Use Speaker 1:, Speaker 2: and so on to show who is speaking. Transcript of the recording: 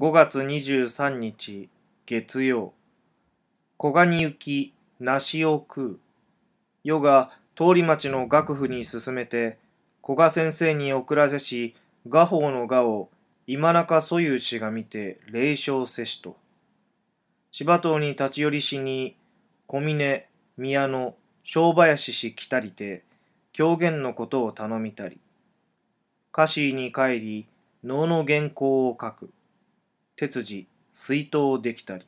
Speaker 1: 5月23日月曜小に行き梨を食う夜が通り町の楽府に進めて古賀先生に送らせし画法の画を今中素有氏が見て霊障せしと芝島に立ち寄りしに小峰宮野正林氏来たりて狂言のことを頼みたり歌詞に帰り能の原稿を書く手筋、水筒できたり。